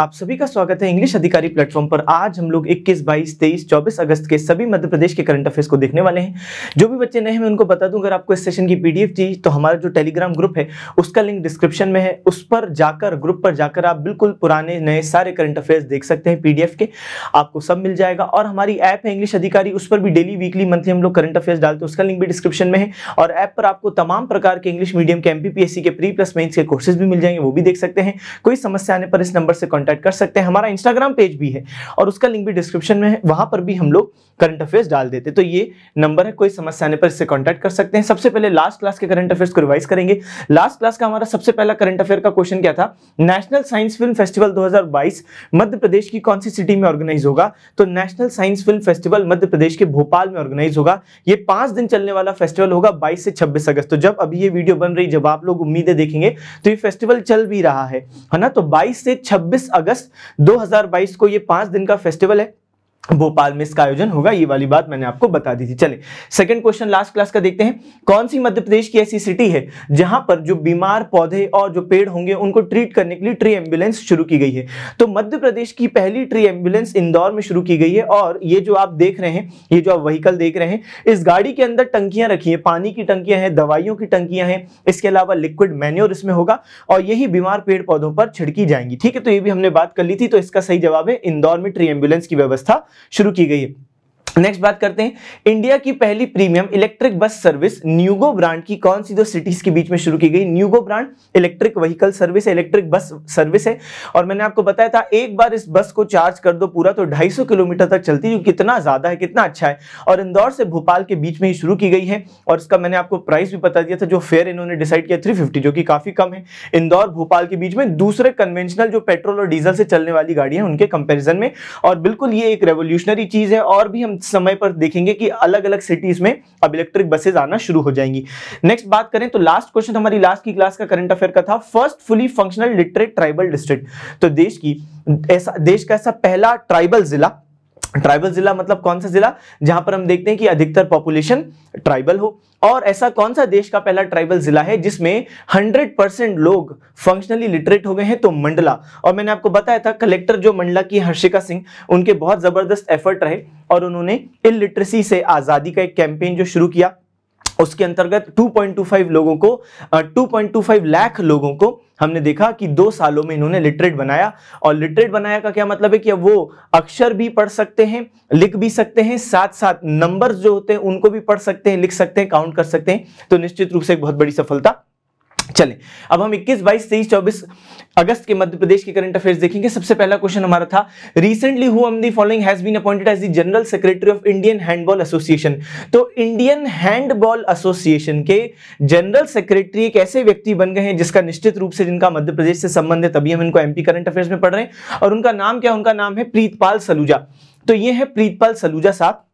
आप सभी का स्वागत है इंग्लिश अधिकारी प्लेटफॉर्म पर आज हम लोग 21, 22, 23, 24 अगस्त के सभी मध्य प्रदेश के करंट अफेयर्स को देखने वाले हैं जो भी बच्चे नए हैं मैं उनको बता दूं अगर आपको इस सेशन की पीडीएफ चाहिए तो हमारा जो टेलीग्राम ग्रुप है उसका लिंक डिस्क्रिप्शन में है उस पर जाकर ग्रुप पर जाकर आप बिल्कुल पुराने नए सारे करंट अफेयर्स देख सकते हैं पीडीएफ के आपको सब मिल जाएगा और हमारी ऐप है इंग्लिश अधिकारी उस पर भी डेली वीकली मंथली हम लोग करंट अफेयर्स डालते हैं उसका लिंक भी डिस्क्रिप्शन में है और ऐप पर आपको तमाम प्रकार के इंग्लिश मीडियम के एमपीपीएससी के प्री प्लस मेन्स के कोर्सेज भी मिल जाएंगे वो भी देख सकते हैं कोई समस्या आने पर इस नंबर से कॉन्टैक्ट कॉन्टैक्ट कर सकते हैं हमारा इंस्टाग्राम पेज भी है और उसका लिंक भी डिस्क्रिप्शन में है वहां पर भी हम लोग करंट अफेयर्स डाल देते तो ये नंबर है कोई समस्या आने पर इससे कॉन्टैक्ट कर सकते हैं सबसे पहले लास्ट क्लास के करंट अफेयर्स को रिवाइज करेंगे लास्ट क्लास का हमारा सबसे पहला करंट अफेयर का क्वेश्चन क्या था नेशनल साइंस फिल्म फेस्टिवल दो मध्य प्रदेश की कौन सी सिटी में ऑर्गेनाइज होगा तो national science film festival Madhya Pradesh के भोपाल में ऑर्गेनाइज होगा ये पांच दिन चलने वाला फेस्टिवल होगा बाईस से छब्बीस अगस्त तो जब अभी ये वीडियो बन रही जब आप लोग उम्मीदें देखेंगे तो ये फेस्टिवल चल भी रहा है है ना तो 22 से छब्बीस अगस्त 2022 को ये पांच दिन का फेस्टिवल है भोपाल में इसका आयोजन होगा ये वाली बात मैंने आपको बता दी थी चले सेकंड क्वेश्चन लास्ट क्लास का देखते हैं कौन सी मध्य प्रदेश की ऐसी सिटी है जहां पर जो बीमार पौधे और जो पेड़ होंगे उनको ट्रीट करने के लिए ट्री एम्बुलेंस शुरू की गई है तो मध्य प्रदेश की पहली ट्री एम्बुलेंस इंदौर में शुरू की गई है और ये जो आप देख रहे हैं ये जो आप वहीकल देख रहे हैं इस गाड़ी के अंदर टंकियां रखी है पानी की टंकियां हैं दवाइयों की टंकियां हैं इसके अलावा लिक्विड मैन्योर इसमें होगा और यही बीमार पेड़ पौधों पर छिड़की जाएंगी ठीक है तो ये भी हमने बात कर ली थी तो इसका सही जवाब है इंदौर में ट्री एम्बुलेंस की व्यवस्था शुरू की गई है नेक्स्ट बात करते हैं इंडिया की पहली premium electric bus service NueGo brand की कौन सी दो सिटीज के बीच में शुरू की गई NueGo brand electric vehicle service electric bus service है और मैंने आपको बताया था एक बार इस बस को चार्ज कर दो पूरा तो 250 किलोमीटर तक चलती है जो कितना ज्यादा है कितना अच्छा है और इंदौर से भोपाल के बीच में ही शुरू की गई है और इसका मैंने आपको प्राइस भी बता दिया था जो फेयर इन्होंने डिसाइड किया थ्री जो कि काफी कम है इंदौर भोपाल के बीच में दूसरे कन्वेंशनल जो पेट्रोल और डीजल से चलने वाली गाड़ी है उनके कंपेरिजन में और बिल्कुल ये एक रेवोल्यूशनरी चीज है और भी हम समय पर देखेंगे कि अलग अलग सिटीज में अब इलेक्ट्रिक बसेज आना शुरू हो जाएंगी नेक्स्ट बात करें तो लास्ट क्वेश्चन हमारी लास्ट की क्लास का करंट अफेयर का था first fully functional literate tribal district तो देश की ऐसा देश का ऐसा पहला ट्राइबल जिला ट्राइबल जिला मतलब कौन सा जिला जहां पर हम देखते हैं कि अधिकतर पॉपुलेशन ट्राइबल हो और ऐसा कौन सा देश का पहला ट्राइबल जिला है जिसमें 100 परसेंट लोग फंक्शनली लिटरेट हो गए हैं तो मंडला और मैंने आपको बताया था कलेक्टर जो मंडला की हर्षिका सिंह उनके बहुत जबरदस्त एफर्ट रहे और उन्होंने इलिटरेसी से आजादी का एक कैंपेन जो शुरू किया उसके अंतर्गत 2.25 लोगों को 2.25 लाख लोगों को हमने देखा कि दो सालों में इन्होंने लिटरेट बनाया और लिटरेट बनाया का क्या मतलब है कि अब वो अक्षर भी पढ़ सकते हैं लिख भी सकते हैं साथ साथ नंबर्स जो होते हैं उनको भी पढ़ सकते हैं लिख सकते हैं काउंट कर सकते हैं तो निश्चित रूप से एक बहुत बड़ी सफलता चले अब हम 21, 22, 23, 24 अगस्त के मध्य प्रदेश के करंट अफेयर्स देखेंगे सबसे पहला क्वेश्चन हमारा था recently who the following has been appointed as the general secretary of Indian handball association तो इंडियन हैंडबॉल एसोसिएशन के जनरल सेक्रेटरी एक ऐसे व्यक्ति बन गए हैं जिसका निश्चित रूप से जिनका मध्य प्रदेश से संबंध है तभी हम इनको एमपी करंट अफेयर्स में पढ़ रहे हैं और उनका नाम क्या उनका नाम है प्रीतपाल सलूजा तो ये है प्रीतपाल सलूजा साहब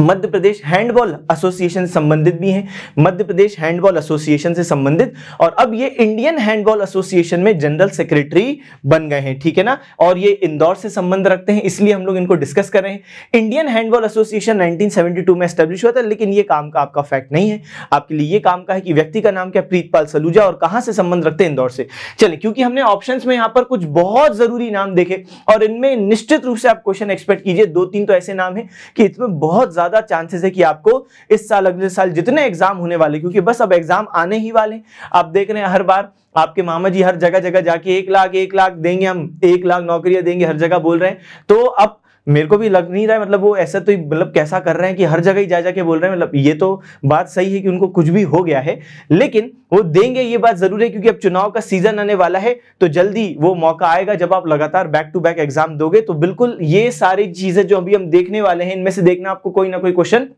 मध्य प्रदेश हैंडबॉल एसोसिएशन संबंधित भी हैं मध्य प्रदेश हैंडबॉल एसोसिएशन से संबंधित और अब ये इंडियन हैंडबॉल एसोसिएशन में जनरल सेक्रेटरी बन गए हैं ठीक है ना और ये इंदौर से संबंध रखते हैं इसलिए हम लोग इनको डिस्कस कर रहे हैं इंडियन हैंडबॉल एसोसिएशन 1972 में स्टेब्लिश हुआ था लेकिन ये काम का आपका फैक्ट नहीं है आपके लिए ये काम का है कि व्यक्ति का नाम क्या प्रीतपाल सलूजा और कहां से संबंध रखते हैं इंदौर से चले क्योंकि हमने ऑप्शन में यहां पर कुछ बहुत जरूरी नाम देखे और इनमें निश्चित रूप से आप क्वेश्चन एक्सपेक्ट कीजिए दो तीन तो ऐसे नाम है कि इसमें बहुत ज्यादा ज़्यादा चांसेस है कि आपको इस साल अगले साल जितने एग्जाम होने वाले क्योंकि बस अब एग्जाम आने ही वाले आप देख रहे हैं हर बार आपके मामा जी हर जगह जगह जाके एक लाख एक लाख देंगे हम एक लाख नौकरियां देंगे हर जगह बोल रहे हैं तो अब मेरे को भी लग नहीं रहा है मतलब वो ऐसा तो मतलब कैसा कर रहे हैं कि हर जगह ही जा जाके बोल रहे हैं मतलब ये तो बात सही है कि उनको कुछ भी हो गया है लेकिन वो देंगे ये बात जरूर है क्योंकि अब चुनाव का सीजन आने वाला है तो जल्दी वो मौका आएगा जब आप लगातार बैक टू बैक एग्जाम दोगे तो बिल्कुल ये सारी चीजें जो अभी हम देखने वाले हैं इनमें से देखना आपको कोई ना कोई क्वेश्चन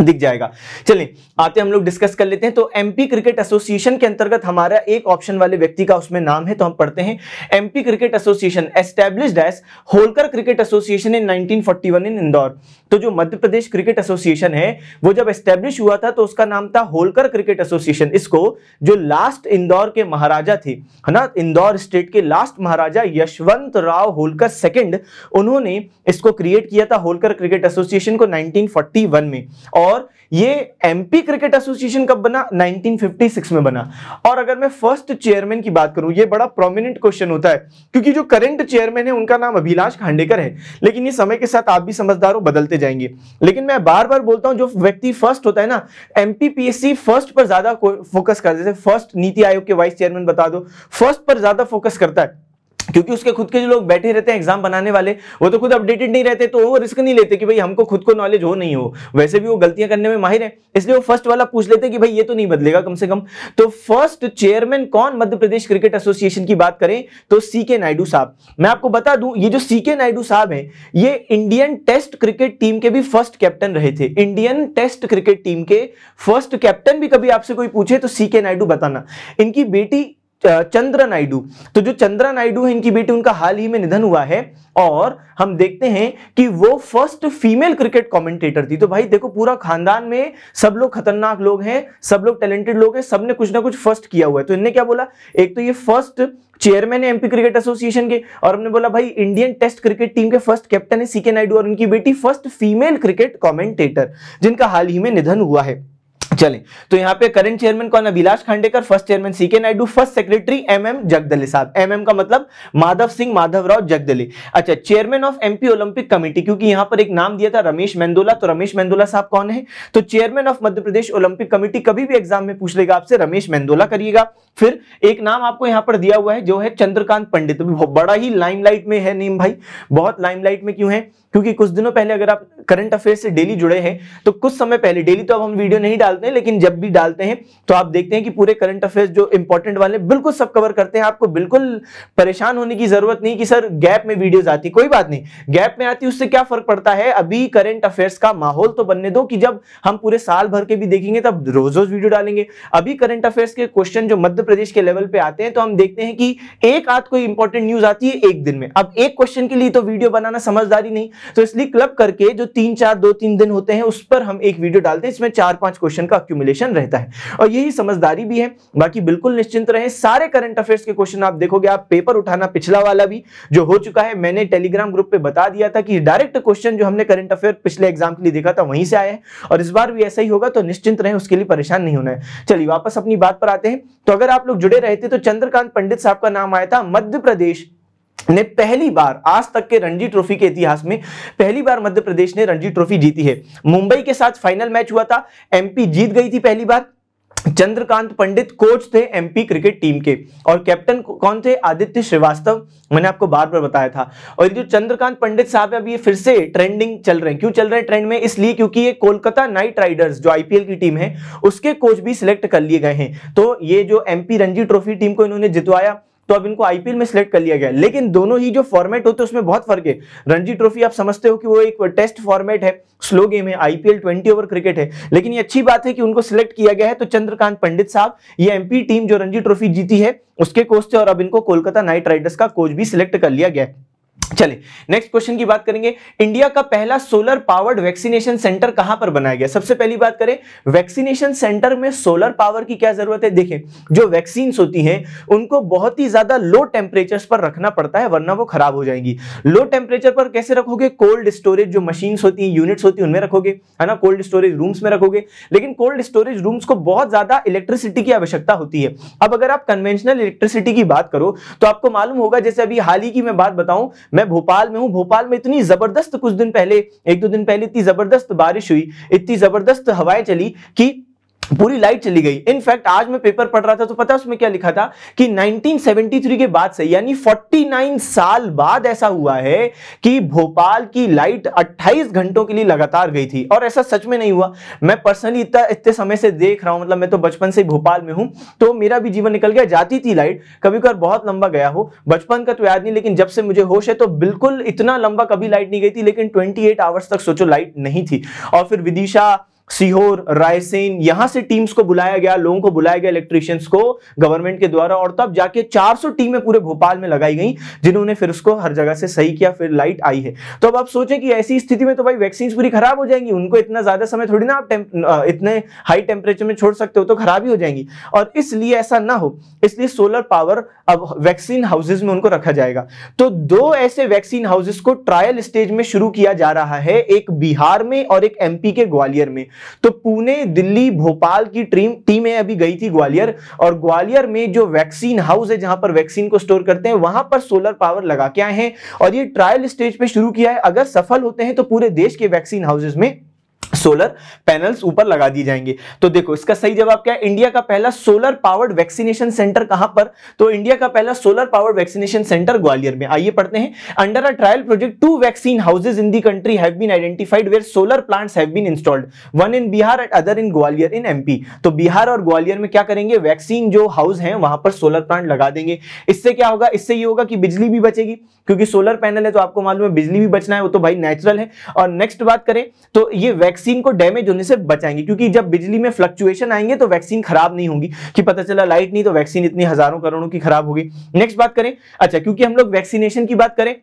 दिख जाएगा चलिए आते हम लोग डिस्कस कर लेते हैं तो एमपी क्रिकेट एसोसिएशन के अंतर्गत हमारा एक ऑप्शन वाले व्यक्ति का उसमें नाम है तो हम पढ़ते हैं MP cricket association established as Holkar cricket association in 1941 in Indore तो जो मध्य प्रदेश क्रिकेट एसोसिएशन है वो जब एस्टेब्लिश हुआ था तो उसका नाम था होलकर क्रिकेट एसोसिएशन इसको जो लास्ट इंदौर के महाराजा थे है ना इंदौर स्टेट के लास्ट महाराजा यशवंत राव होलकर सेकेंड उन्होंने इसको क्रिएट किया था होलकर क्रिकेट एसोसिएशन को नाइनटीन में और और ये एमपी क्रिकेट एसोसिएशन कब बना 1956 में बना और अगर मैं फर्स्ट चेयरमैन की बात करूं ये बड़ा प्रोमिनेंट क्वेश्चन होता है क्योंकि जो करंट चेयरमैन है उनका नाम अभिलाष खांडेकर है लेकिन ये समय के साथ आप भी समझदार हो बदलते जाएंगे लेकिन मैं बार बार बोलता हूं जो व्यक्ति फर्स्ट होता है ना एमपीपीएससी फर्स्ट पर ज्यादा फोकस कर देते फर्स्ट नीति आयोग के वाइस चेयरमैन बता दो फर्स्ट पर ज्यादा फोकस करता है क्योंकि उसके खुद के जो लोग बैठे रहते हैं एग्जाम बनाने वाले वो तो खुद अपडेटेड नहीं रहते तो वो रिस्क नहीं लेते कि भाई हमको खुद को नॉलेज हो नहीं हो वैसे भी वो गलतियां करने में माहिर है इसलिए वो फर्स्ट वाला पूछ लेते कि भाई ये तो नहीं बदलेगा कम से कम तो फर्स्ट चेयरमैन कौन मध्य प्रदेश क्रिकेट एसोसिएशन की बात करें तो सी के नायडू साहब मैं आपको बता दूं ये जो सी नायडू साहब है ये इंडियन टेस्ट क्रिकेट टीम के भी फर्स्ट कैप्टन रहे थे इंडियन टेस्ट क्रिकेट टीम के फर्स्ट कैप्टन भी कभी आपसे कोई पूछे तो सी के नायडू बताना इनकी बेटी चंद्रा नायडू तो जो चंद्रा नायडू है इनकी बेटी उनका हाल ही में निधन हुआ है और हम देखते हैं कि वो फर्स्ट फीमेल क्रिकेट कमेंटेटर थी तो भाई देखो पूरा खानदान में सब लोग खतरनाक लोग हैं सब लोग टैलेंटेड लोग हैं सबने कुछ ना कुछ फर्स्ट किया हुआ है तो इनने क्या बोला एक तो ये फर्स्ट चेयरमैन है एमपी क्रिकेट एसोसिएशन के और हमने बोला भाई इंडियन टेस्ट क्रिकेट टीम के फर्स्ट कैप्टन है सीके नायडू और उनकी बेटी फर्स्ट फीमेल क्रिकेट कॉमेंटेटर जिनका हाल ही में निधन हुआ है चले तो यहाँ पे करंट चेयरमैन कौन है Abhilash Khandekar first chairman C K Naidu first secretary M M Jagdale साहब एम एम का मतलब माधव सिंह माधव राव जगदले अच्छा chairman of MP Olympic committee क्योंकि यहाँ पर एक नाम दिया था रमेश मेंदोला तो रमेश मेंदोला साहब कौन है तो chairman of Madhya Pradesh Olympic committee कभी भी एग्जाम में पूछ लेगा आपसे रमेश मेंदोला करिएगा फिर एक नाम आपको यहाँ पर दिया हुआ है जो है चंद्रकांत पंडित तो बड़ा ही लाइमलाइट में है नेम भाई बहुत लाइमलाइट में क्यों है क्योंकि कुछ दिनों पहले अगर आप करंट अफेयर से डेली जुड़े हैं तो कुछ समय पहले डेली तो अब हम वीडियो नहीं डालते हैं लेकिन जब भी डालते हैं तो आप देखते हैं कि पूरे करंट अफेयर्स जो इंपॉर्टेंट वाले बिल्कुल सब कवर करते हैं आपको बिल्कुल परेशान होने की जरूरत नहीं कि सर गैप में वीडियोज आती कोई बात नहीं गैप में आती उससे क्या फर्क पड़ता है अभी करंट अफेयर्स का माहौल तो बनने दो कि जब हम पूरे साल भर के भी देखेंगे तब रोज रोज वीडियो डालेंगे अभी करंट अफेयर्स के क्वेश्चन जो मध्य प्रदेश के लेवल पे आते हैं तो हम देखते हैं कि एक आध कोई इंपॉर्टेंट न्यूज आती है एक दिन में अब एक क्वेश्चन के लिए तो वीडियो बनाना समझदारी नहीं तो इसलिए क्लब करके जो तीन चार दो तीन दिन होते हैं उस पर हम एक वीडियो डालते हैं इसमें चार पांच क्वेश्चन का अक्यूमुलेशन रहता है और यही समझदारी भी है बाकी बिल्कुल निश्चिंत रहे सारे करंट अफेयर्स के क्वेश्चन आप देखोगे आप पेपर उठाना पिछला वाला भी जो हो चुका है मैंने टेलीग्राम ग्रुप पे बता दिया था कि डायरेक्ट क्वेश्चन जो हमने करंट अफेयर पिछले एग्जाम के लिए देखा था वहीं से आया है और इस बार भी ऐसा ही होगा तो निश्चिंत रहे उसके लिए परेशान नहीं होना है चलिए वापस अपनी बात पर आते हैं तो अगर आप लोग जुड़े रहते तो चंद्रकांत पंडित साहब का नाम आया था मध्य प्रदेश ने पहली बार आज तक के रणजी ट्रॉफी के इतिहास में पहली बार मध्य प्रदेश ने रणजी ट्रॉफी जीती है मुंबई के साथ फाइनल मैच हुआ था एमपी जीत गई थी पहली बार चंद्रकांत पंडित कोच थे एमपी क्रिकेट टीम के और कैप्टन कौन थे आदित्य श्रीवास्तव मैंने आपको बार बार बताया था और जो चंद्रकांत पंडित साहब अभी ये फिर से ट्रेंडिंग चल रहे हैं क्यों चल रहे हैं ट्रेंड में इसलिए क्योंकि ये कोलकाता नाइट राइडर्स जो आईपीएल की टीम है उसके कोच भी सिलेक्ट कर लिए गए हैं तो ये जो एमपी रणजी ट्रॉफी टीम को इन्होंने जितवाया तो अब इनको आईपीएल में सिलेक्ट कर लिया गया लेकिन दोनों ही जो फॉर्मेट होते हैं उसमें बहुत फर्क है रणजी ट्रॉफी आप समझते हो कि वो एक टेस्ट फॉर्मेट है स्लो गेम है आईपीएल ट्वेंटी ओवर क्रिकेट है लेकिन ये अच्छी बात है कि उनको सिलेक्ट किया गया है तो चंद्रकांत पंडित साहब ये एमपी टीम जो रणजी ट्रॉफी जीती है उसके कोच थे और अब इनको कोलकाता नाइट राइडर्स का कोच भी सिलेक्ट कर लिया गया है चलिए नेक्स्ट क्वेश्चन की बात करेंगे इंडिया का पहला सोलर पावर्ड वैक्सीनेशन सेंटर कहां पर बनाया गया सबसे पहली बात करें वैक्सीनेशन सेंटर में सोलर पावर की क्या जरूरत है देखें जो वैक्सीन होती हैं उनको बहुत ही ज्यादा लो टेम्परेचर्स पर रखना पड़ता है वरना वो खराब हो जाएंगी लो टेम्परेचर पर कैसे रखोगे कोल्ड स्टोरेज जो मशीन होती है यूनिट्स होती है उनमें रखोगे है ना कोल्ड स्टोरेज रूम्स में रखोगे लेकिन कोल्ड स्टोरेज रूम्स को बहुत ज्यादा इलेक्ट्रिसिटी की आवश्यकता होती है अब अगर आप कन्वेंशनल इलेक्ट्रिसिटी की बात करो तो आपको मालूम होगा जैसे अभी हाल ही की मैं बात बताऊं मैं मैं भोपाल में हूँ भोपाल में इतनी जबरदस्त कुछ दिन पहले एक दो दिन पहले इतनी जबरदस्त बारिश हुई इतनी जबरदस्त हवाएं चली कि पूरी लाइट चली गई इनफैक्ट आज मैं पेपर पढ़ रहा था तो पता है उसमें क्या लिखा था कि 1973 के बाद से यानी 49 साल बाद ऐसा हुआ है कि भोपाल की लाइट 28 घंटों के लिए लगातार गई थी और ऐसा सच में नहीं हुआ मैं पर्सनली इतना इतने समय से देख रहा हूं मतलब मैं तो बचपन से भोपाल में हूं तो मेरा भी जीवन निकल गया जाती थी लाइट कभी कभार बहुत लंबा गया हो बचपन का तो याद नहीं लेकिन जब से मुझे होश है तो बिल्कुल इतना लंबा कभी लाइट नहीं गई थी लेकिन ट्वेंटी आवर्स तक सोचो लाइट नहीं थी और फिर विदिशा सीहोर रायसेन यहां से टीम्स को बुलाया गया लोगों को बुलाया गया इलेक्ट्रिशियंस को गवर्नमेंट के द्वारा और तब जाके 400 टीमें पूरे भोपाल में लगाई गई जिन्होंने फिर उसको हर जगह से सही किया फिर लाइट आई है तो अब आप सोचें कि ऐसी स्थिति में तो भाई वैक्सीन पूरी खराब हो जाएंगी उनको इतना ज्यादा समय थोड़ी ना आप इतने हाई टेम्परेचर में छोड़ सकते हो तो खराब ही हो जाएंगी और इसलिए ऐसा ना हो इसलिए सोलर पावर अब वैक्सीन हाउसेज में उनको रखा जाएगा तो दो ऐसे वैक्सीन हाउसेज को ट्रायल स्टेज में शुरू किया जा रहा है एक बिहार में और एक एमपी के ग्वालियर में तो पुणे दिल्ली भोपाल की ट्रीम टीमें अभी गई थी ग्वालियर और ग्वालियर में जो वैक्सीन हाउस है जहां पर वैक्सीन को स्टोर करते हैं वहां पर सोलर पावर लगा के आए हैं और ये ट्रायल स्टेज पे शुरू किया है अगर सफल होते हैं तो पूरे देश के वैक्सीन हाउसेज में सोलर पैनल्स ऊपर लगा दिए जाएंगे तो देखो इसका सही जवाब क्या है इंडिया का पहला सोलर पावर्ड वैक्सीनेशन सेंटर कहां पर तो इंडिया का पहला solar powered vaccination centre Gwalior में आइए पढ़ते हैं under a trial project two vaccine houses in the country have been identified where solar plants have been installed one in Bihar and other in Gwalior in MP तो बिहार और ग्वालियर में क्या करेंगे वैक्सीन जो हाउस है वहां पर सोलर प्लांट लगा देंगे इससे क्या होगा इससे ये होगा कि बिजली भी बचेगी क्योंकि सोलर पैनल है तो आपको मालूम है बिजली भी बचना है वो तो भाई नेचुरल है और नेक्स्ट बात करें तो ये वैक्सीन को डैमेज होने से बचाएंगे क्योंकि जब बिजली में फ्लक्चुएशन आएंगे तो वैक्सीन खराब नहीं होगी कि पता चला लाइट नहीं तो वैक्सीन इतनी हजारों करोड़ों की खराब होगी नेक्स्ट बात करें अच्छा क्योंकि हम लोग वैक्सीनेशन की बात करें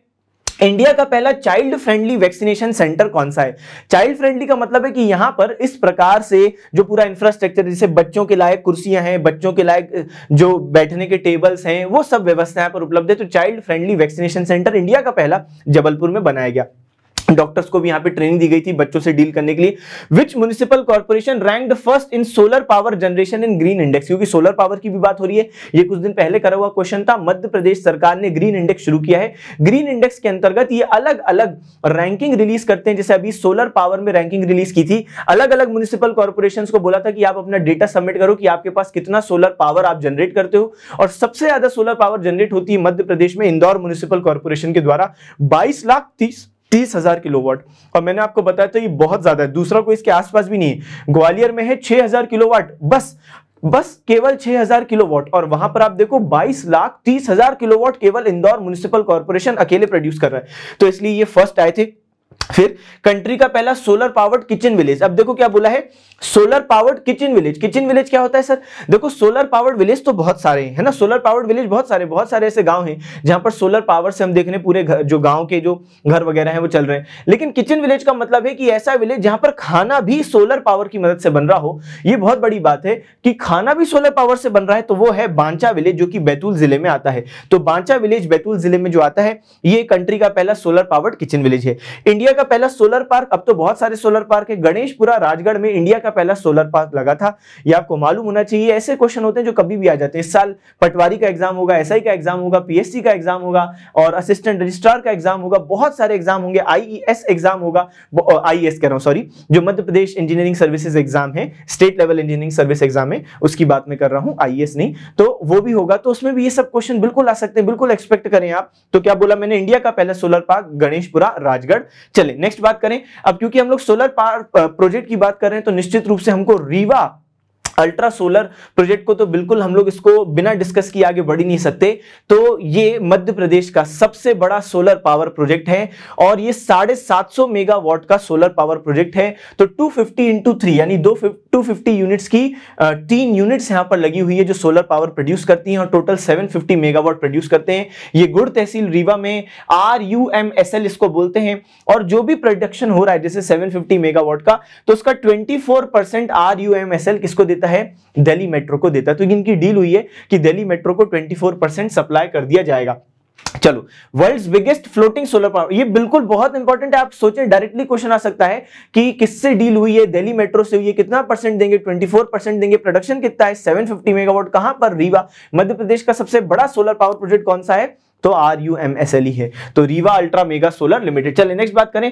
इंडिया का पहला चाइल्ड फ्रेंडली वैक्सीनेशन सेंटर कौन सा है चाइल्ड फ्रेंडली का मतलब है कि यहां पर इस प्रकार से जो पूरा इंफ्रास्ट्रक्चर जैसे बच्चों के लायक कुर्सियां हैं बच्चों के लायक जो बैठने के टेबल्स हैं वो सब व्यवस्था पर उपलब्ध है तो child friendly vaccination centre India का पहला जबलपुर में बनाया गया डॉक्टर्स को भी यहाँ पे ट्रेनिंग दी गई थी बच्चों से डील करने के लिए which municipal corporation ranked first in solar power generation in green index क्योंकि सोलर पावर की भी बात हो रही है ये कुछ दिन पहले करा हुआ क्वेश्चन था मध्य प्रदेश सरकार ने ग्रीन इंडेक्स शुरू किया है ग्रीन इंडेक्स के अंतर्गत ये अलग अलग रैंकिंग रिलीज करते हैं जैसे अभी सोलर पावर में रैंकिंग रिलीज की थी अलग अलग म्यूनिसिपल कॉर्पोरेशन को बोला था कि आप अपना डेटा सबमिट करो कि आपके पास कितना सोलर पावर आप जनरेट करते हो और सबसे ज्यादा सोलर पावर जनरेट होती है मध्य प्रदेश में इंदौर म्यूनिसिपल कॉर्पोरेशन के द्वारा बाईस लाख तीस तीस हजार किलोवाट और मैंने आपको बताया तो ये बहुत ज्यादा है दूसरा कोई इसके आसपास भी नहीं है ग्वालियर में है छह हजार किलोवाट बस बस केवल 6000 किलोवाट और वहां पर आप देखो 22 लाख तीस हजार किलोवाट केवल इंदौर म्यूनिसिपल कॉर्पोरेशन अकेले प्रोड्यूस कर रहा है तो इसलिए ये फर्स्ट आए थे फिर कंट्री का पहला सोलर पावर्ड किचन विलेज अब देखो क्या बोला है solar powered kitchen village kitchen village क्या होता है सर देखो सोलर पावर्ड विलेज तो बहुत सारे हैं है ना सोलर पावर्ड विलेज बहुत सारे बहुत सारे ऐसे गांव हैं जहां पर सोलर पावर से हम देख रहे हैं पूरे घर जो गांव के जो घर वगैरह हैं वो चल रहे हैं लेकिन किचन विलेज का मतलब है कि ऐसा विलेज जहां पर खाना भी सोलर पावर की मदद से बन रहा हो ये बहुत बड़ी बात है कि खाना भी सोलर पावर से बन रहा है तो वो है बांचा विलेज जो कि बैतूल जिले में आता है तो बांचा विलेज बैतूल जिले में जो आता है ये कंट्री का पहला सोलर पावर्ड किचन विलेज है इंडिया का पहला सोलर पार्क अब तो बहुत सारे सोलर पार्क है गणेशपुरा राजगढ़ में इंडिया का पहला सोलर पार्क लगा था यह आपको मालूम होना चाहिए ऐसे क्वेश्चन होते हैं जो कभी भी आ जाते हैं इस साल पटवारी का एग्जाम होगा एस का एग्जाम होगा पीएससी का एग्जाम होगा और असिस्टेंट रजिस्ट्रार का एग्जाम होगा बहुत सारे एग्जाम होंगे आई एग्जाम e होगा आई e कह रहा हूँ सॉरी जो Madhya Pradesh engineering services exam है state level engineering service exam है उसकी बात मैं कर रहा हूँ आई e नहीं तो वो भी होगा तो उसमें भी ये सब क्वेश्चन बिल्कुल आ सकते हैं बिल्कुल एक्सपेक्ट करें आप तो क्या बोला मैंने इंडिया का पहला सोलर पार्क गणेशपुरा राजगढ़ चले चले नेक्स्ट बात करें अब क्योंकि हम लोग सोलर पावर प्रोजेक्ट की बात कर रहे हैं तो निश्चित रूप से हमको रीवा अल्ट्रा सोलर प्रोजेक्ट को तो बिल्कुल हम लोग इसको बिना डिस्कस किए आगे बढ़ ही नहीं सकते तो ये मध्य प्रदेश का सबसे बड़ा सोलर पावर प्रोजेक्ट है और ये साढ़े सात सौ मेगावाट का सोलर पावर प्रोजेक्ट है तो टू फिफ्टी इंटू थ्री यानी दो टू फिफ्टी यूनिट्स की तीन यूनिट्स यहां पर लगी हुई है जो सोलर पावर प्रोड्यूस करती हैं और टोटल सेवन मेगावाट प्रोड्यूस करते हैं ये गुड़ तहसील रीवा में R U M S L इसको बोलते हैं और जो भी प्रोडक्शन हो रहा है जैसे सेवन मेगावाट का तो उसका twenty four percent R U M S L किसको देता है दिल्ली मेट्रो को देता है तो इनकी डील हुई है कि दिल्ली मेट्रो को 24% सप्लाई कर दिया जाएगा चलो world's biggest floating solar power ये बिल्कुल बहुत इंपॉर्टेंट है आप सोचें डायरेक्टली क्वेश्चन आ सकता है कि किससे डील हुई है दिल्ली मेट्रो से हुई है कितना परसेंट देंगे 24 परसेंट देंगे प्रोडक्शन कितना है 750 मेगावाट कहां पर रीवा मध्य प्रदेश का सबसे बड़ा सोलर पावर प्रोजेक्ट कौन सा है तो R U M S L ई है तो Rewa ultra mega solar limited चलिए नेक्स्ट बात करें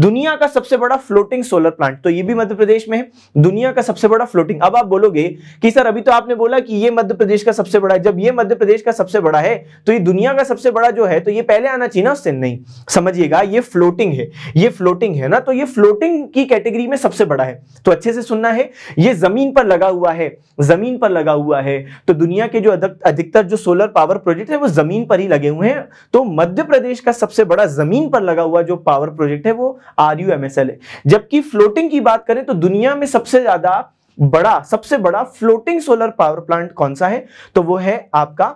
दुनिया का सबसे बड़ा फ्लोटिंग सोलर प्लांट तो ये भी मध्य प्रदेश में है दुनिया का सबसे बड़ा फ्लोटिंग अब आप बोलोगे कि सर अभी तो आपने बोला कि ये मध्य प्रदेश का सबसे बड़ा है जब ये मध्य प्रदेश का सबसे बड़ा है तो ये दुनिया का सबसे बड़ा जो है तो ये पहले आना चाहिए ना उससे नहीं समझिएगा ये फ्लोटिंग है ये फ्लोटिंग है ना तो ये फ्लोटिंग की कैटेगरी में सबसे बड़ा है तो अच्छे से सुनना है ये जमीन पर लगा हुआ है जमीन पर लगा हुआ है तो दुनिया के जो अधिकतर जो सोलर पावर प्रोजेक्ट है वो जमीन पर ही लगे लगे हुए हैं तो मध्य प्रदेश का सबसे बड़ा जमीन पर लगा हुआ जो पावर प्रोजेक्ट है वो R U M S L है जबकि फ्लोटिंग की बात करें तो दुनिया में सबसे ज्यादा बड़ा सबसे बड़ा फ्लोटिंग सोलर पावर प्लांट कौन सा है तो वो है आपका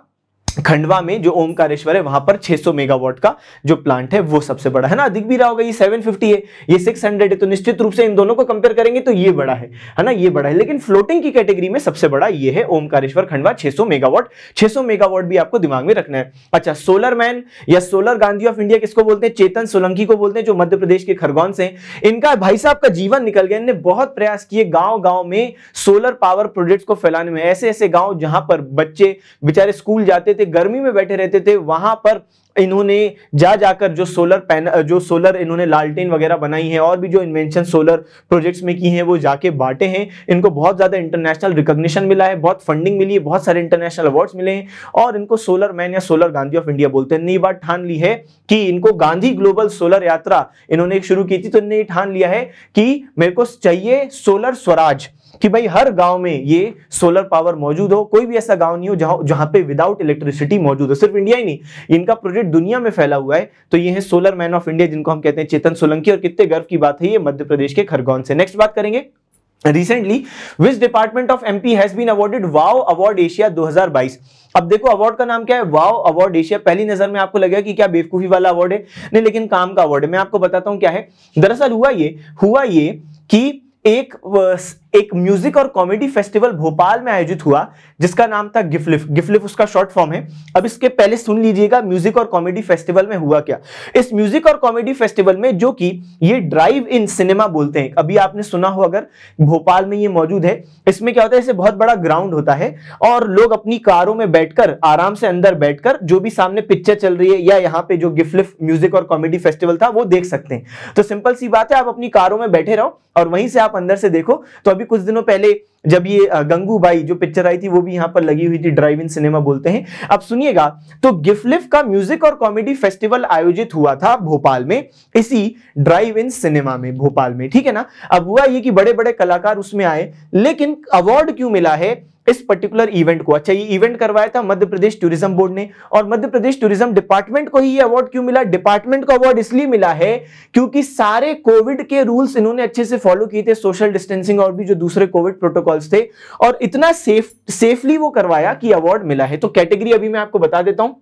खंडवा में जो ओमकारेश्वर है वहां पर 600 मेगावाट का जो प्लांट है वो सबसे बड़ा है ना अधिक भी रहा होगा ये 750 है ये 600 है तो निश्चित रूप से इन दोनों को कंपेयर करेंगे तो ये बड़ा है है ना ये बड़ा है लेकिन फ्लोटिंग की कैटेगरी में सबसे बड़ा ये है ओमकारेश्वर खंडवा 600 मेगावाट 600 मेगावाट भी आपको दिमाग में रखना है अच्छा सोलर मैन या सोलर गांधी ऑफ इंडिया किसको बोलते हैं चेतन सोलंकी को बोलते हैं जो मध्य प्रदेश के खरगोन से इनका भाई साहब का जीवन निकल गया इनने बहुत प्रयास किए गांव गांव में सोलर पावर प्रोजेक्ट को फैलाने में ऐसे ऐसे गांव जहां पर बच्चे बेचारे स्कूल जाते थे गर्मी में बैठे रहते थे वहां पर इन्होंने जा जाकर जो सोलर पैनल जो सोलर इन्होंने लालटेन वगैरह बनाई है और भी जो इन्वेंशन सोलर प्रोजेक्ट्स में की हैं वो जाके बांटे हैं इनको बहुत ज़्यादा इंटरनेशनल रिकॉग्निशन मिला है बहुत फंडिंग मिली है बहुत सारे इंटरनेशनल अवार्ड्स मिले हैं और इनको सोलर मैन या सोलर गांधी ऑफ इंडिया बोलते हैं इन्हें बात ठान ली है कि इनको गांधी ग्लोबल सोलर यात्रा इन्होंने शुरू की थी तो इन्हें ठान लिया है कि मेरे को चाहिए सोलर स्वराज कि भाई हर गांव में ये सोलर पावर मौजूद हो कोई भी ऐसा गांव नहीं हो जहां जहां पे विदाउट इलेक्ट्रिसिटी मौजूद हो सिर्फ इंडिया ही नहीं इनका प्रोजेक्ट दुनिया में फैला हुआ है तो ये है सोलर मैन ऑफ इंडिया जिनको हम कहते हैं चेतन सोलंकी और कितने गर्व की बात है ये मध्य प्रदेश के खरगोन से नेक्स्ट बात करेंगे recently which department of MP has been awarded wow award Asia 2022 अब देखो अवार्ड का नाम क्या है वाओ अवार्ड एशिया पहली नजर में आपको लगेगा कि क्या बेवकूफी वाला अवार्ड है नहीं लेकिन काम का अवार्ड है मैं आपको बताता हूं क्या है दरअसल हुआ ये हुआ ये कि एक एक म्यूजिक और कॉमेडी फेस्टिवल भोपाल में आयोजित हुआ जिसका नाम था गिफ्लिफ गिफ्लिफ उसका शॉर्ट फॉर्म है अब इसके पहले सुन लीजिएगा म्यूजिक और कॉमेडी फेस्टिवल में हुआ क्या इस म्यूजिक और कॉमेडी फेस्टिवल में जो कि ये ड्राइव इन सिनेमा बोलते हैं अभी आपने सुना हो अगर भोपाल में ये मौजूद है इसमें क्या होता है इसे बहुत बड़ा ग्राउंड होता है और लोग अपनी कारों में बैठकर आराम से अंदर बैठकर जो भी सामने पिक्चर चल रही है या यहाँ पे जो गिफ्लिफ म्यूजिक और कॉमेडी फेस्टिवल था वो देख सकते हैं तो सिंपल सी बात है आप अपनी कारों में बैठे रहो और वहीं से आप अंदर से देखो तो अभी कुछ दिनों पहले जब ये गंगू बाई जो पिक्चर आई थी वो भी यहाँ पर लगी हुई थी ड्राइव इन सिनेमा बोलते हैं अब सुनिएगा तो गिफ्लिफ का म्यूजिक और कॉमेडी फेस्टिवल आयोजित हुआ था भोपाल में इसी ड्राइव इन सिनेमा में भोपाल में ठीक है ना अब हुआ ये कि बड़े बड़े कलाकार उसमें आए लेकिन अवार्ड क्यों मिला है इस पर्टिकुलर इवेंट को अच्छा ये इवेंट करवाया था मध्य प्रदेश टूरिज्म बोर्ड ने और मध्य प्रदेश टूरिज्म डिपार्टमेंट को ही ये अवार्ड क्यों मिला डिपार्टमेंट को अवार्ड इसलिए मिला है क्योंकि सारे कोविड के रूल्स इन्होंने अच्छे से फॉलो किए थे सोशल डिस्टेंसिंग और भी जो दूसरे कोविड प्रोटोकॉल्स थे और इतना सेफ सेफली वो करवाया कि अवार्ड मिला है तो कैटेगरी अभी मैं आपको बता देता हूं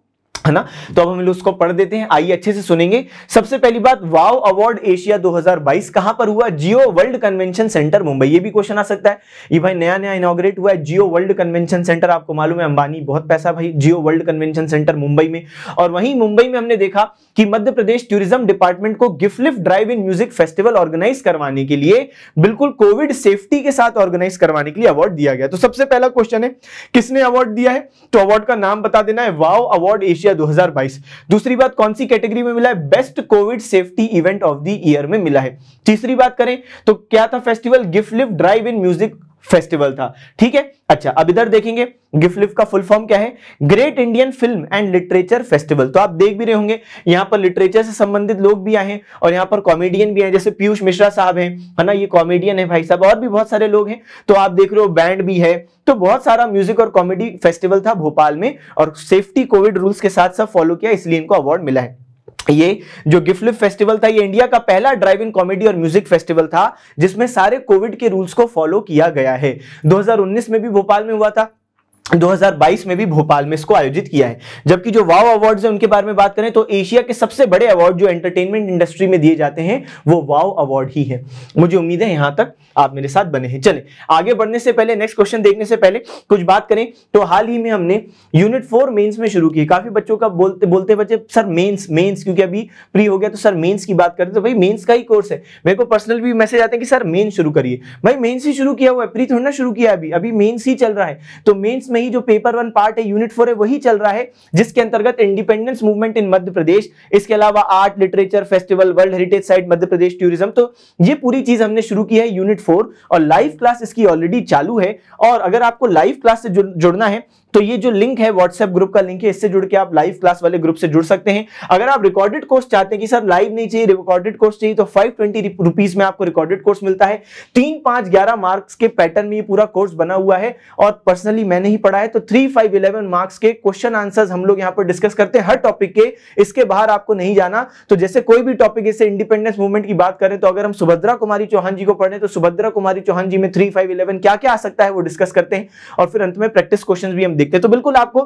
है ना तो अब हम लोग उसको पढ़ देते हैं आइए अच्छे से सुनेंगे सबसे पहली बात वाव अवार्ड एशिया 2022 कहां पर हुआ Jio world convention centre Mumbai ये भी क्वेश्चन आ सकता है ये भाई नया नया इनोग्रेट हुआ है जियो वर्ल्ड कन्वेंशन सेंटर आपको मालूम है अंबानी बहुत पैसा भाई Jio world convention centre Mumbai में और वहीं मुंबई में हमने देखा कि मध्य प्रदेश टूरिज्म डिपार्टमेंट को GIFLIF drive in music festival organise करवाने के लिए बिल्कुल कोविड सेफ्टी के साथ ऑर्गेनाइज करवाने के लिए अवार्ड दिया गया तो सबसे पहला क्वेश्चन है किसने अवार्ड दिया है तो अवार्ड का नाम बता देना है वाव अवार्ड एशिया एशिया 2022 दूसरी बात कौन सी कैटेगरी में मिला है best covid safety event of the year में मिला है तीसरी बात करें तो क्या था festival gift lift drive in music festival था ठीक है अच्छा अब इधर देखेंगे गिफ्लिफ का फुल फॉर्म क्या है great Indian film and literature festival तो आप देख भी रहे होंगे यहाँ पर लिटरेचर से संबंधित लोग भी आए हैं और यहाँ पर कॉमेडियन भी हैं जैसे पीयूष मिश्रा साहब हैं है ना ये कॉमेडियन है भाई साहब और भी बहुत सारे लोग हैं तो आप देख रहे हो बैंड भी है तो बहुत सारा म्यूजिक और कॉमेडी फेस्टिवल था भोपाल में और सेफ्टी कोविड रूल्स के साथ सब फॉलो किया इसलिए इनको अवार्ड मिला है ये जो गिफ्लिप फेस्टिवल था ये इंडिया का पहला ड्राइव इन कॉमेडी और म्यूजिक फेस्टिवल था जिसमें सारे कोविड के रूल्स को फॉलो किया गया है 2019 में भी भोपाल में हुआ था 2022 में भी भोपाल में इसको आयोजित किया है जबकि जो वाव अवार्ड्स है उनके बारे में बात करें तो एशिया के सबसे बड़े अवार्ड जो एंटरटेनमेंट इंडस्ट्री में दिए जाते हैं वो वाव अवार्ड ही है मुझे उम्मीद है यहां तक आप मेरे साथ बने हैं चले आगे बढ़ने से पहले नेक्स्ट क्वेश्चन देखने से पहले कुछ बात करें तो हाल ही में हमने यूनिट फोर मेन्स में शुरू की काफी बच्चों का बोलते बोलते बच्चे सर मेन्स मेन्स क्योंकि अभी फ्री हो गया तो सर मेन्स की बात करें तो भाई मेन्स का ही कोर्स है मेरे को पर्सनल भी मैसेज आते हैं कि सर मेन्स शुरू करिए भाई मेन्स ही शुरू किया हुआ है प्री थोड़ा शुरू किया अभी अभी मेन्स ही चल रहा है तो मेन्स में ही जो पेपर वन पार्ट है यूनिट फोर है वही चल रहा है जिसके अंतर्गत इंडिपेंडेंस मूवमेंट इन मध्य प्रदेश इसके अलावा art literature festival world heritage site Madhya Pradesh tourism तो ये पूरी चीज हमने शुरू की है यूनिट फोर और लाइव क्लास इसकी ऑलरेडी चालू है और अगर आपको लाइव क्लास से जुड़ना है तो ये जो लिंक है व्हाट्सएप ग्रुप का लिंक है इससे जुड़ के आप लाइव क्लास वाले ग्रुप से जुड़ सकते हैं अगर आप रिकॉर्डेड कोर्स चाहते हैं कि सर लाइव नहीं चाहिए रिकॉर्डेड कोर्स चाहिए तो फाइव ट्वेंटी रुपीज में आपको रिकॉर्डेड कोर्स मिलता है तीन पांच ग्यारह मार्क्स के पैटर्न में ये पूरा कोर्स बना हुआ है और पर्सनली मैंने ही पढ़ा है तो थ्री फाइव इलेवन मार्क्स के क्वेश्चन आंसर हम लोग यहाँ पर डिस्कस करते हैं हर टॉपिक के इसके बाहर आपको नहीं जाना तो जैसे कोई भी टॉपिक इससे इंडिपेंडेंस मूवमेंट की बात करें तो अगर हम सुभद्रा कुमारी चौहान जी को पढ़े तो सुभद्रा कुमारी चौहान जी में थ्री फाइव इलेवन क्या क्या आ सकता है वो डिस्कस करते हैं और फिर अंत में प्रैक्टिस क्वेश्चन भी हम देखते हैं तो बिल्कुल आपको